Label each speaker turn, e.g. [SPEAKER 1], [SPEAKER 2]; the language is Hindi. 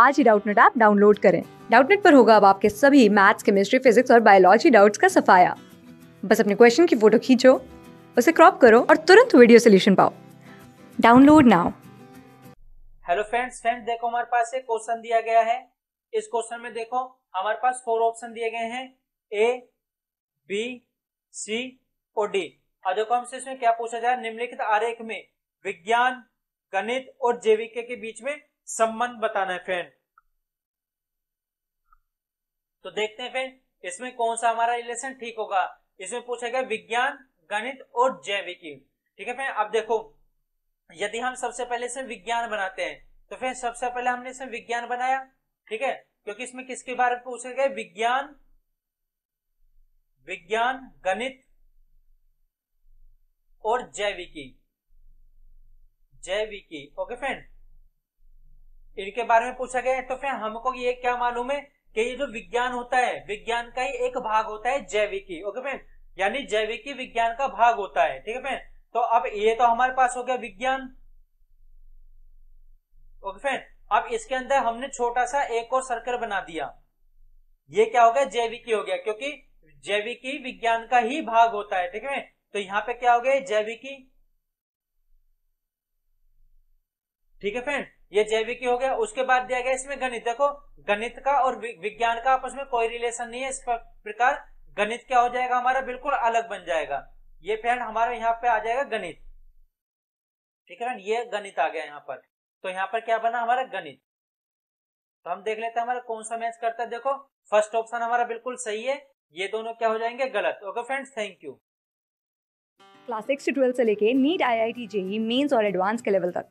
[SPEAKER 1] आज ही डाउटनेट ऐप डाउनलोड करें डाउटनेट पर होगा अब आपके सभी मैथ्स केमिस्ट्री फिजिक्स और बायोलॉजी डाउट्स का सफाया बस अपने क्वेश्चन की फोटो खींचो उसे क्रॉप करो और तुरंत वीडियो सोल्यूशन पाओ download now
[SPEAKER 2] hello friends friends देखो हमारे पास एक क्वेश्चन दिया गया है इस क्वेश्चन में देखो हमारे पास फोर ऑप्शन दिए गए हैं ए बी सी और डी और देखो हमसे इसमें क्या पूछा जाए निम्नलिखित आरेख में विज्ञान गणित और जैविक के बीच में संबंध बताना है फ्रेंड तो देखते हैं फ्रेंड इसमें कौन सा हमारा रिलेशन ठीक होगा इसमें पूछा गया विज्ञान गणित और जैविकी ठीक है फ्रेंड अब देखो यदि हम सबसे पहले इसमें विज्ञान बनाते हैं तो फिर सबसे पहले हमने इसमें विज्ञान बनाया ठीक है क्योंकि इसमें किसके बारे में पूछे गए विज्ञान विज्ञान गणित और जैविकी जैविकी ओके फ्रेंड इनके बारे में पूछा गया है तो फिर हमको ये क्या मालूम है कि ये जो विज्ञान होता है विज्ञान का ही एक भाग होता है जैविकी ओके फ्रेंड यानी जैविकी विज्ञान का भाग होता है ठीक है फ्रेंड तो अब ये तो हमारे पास हो गया विज्ञान ओके फ्रेंड अब इसके अंदर हमने छोटा सा एक और सर्कल बना दिया ये क्या हो गया जैविकी हो गया क्योंकि जैविकी विज्ञान का ही भाग होता है ठीक है तो यहाँ पे क्या हो गया जैविकी ठीक है फ्रेंड ये जैविकी हो गया उसके बाद दिया गया इसमें गणित देखो गणित का और विज्ञान का आपस में कोई रिलेशन नहीं है इस प्रकार गणित क्या हो जाएगा हमारा बिल्कुल अलग बन जाएगा ये फ्रेंड हमारा यहाँ पे आ जाएगा गणित ठीक है फ्रेंड ये गणित आ गया यहाँ पर तो यहाँ पर क्या बना हमारा गणित तो हम देख लेते हैं हमारा कौन सा मैच करता है देखो फर्स्ट ऑप्शन हमारा बिल्कुल सही है ये दोनों क्या हो जाएंगे गलत okay friends thank you
[SPEAKER 1] class six से ट्वेल्थ से लेके NEET IIT JEE Mains और एडवांस के लेवल तक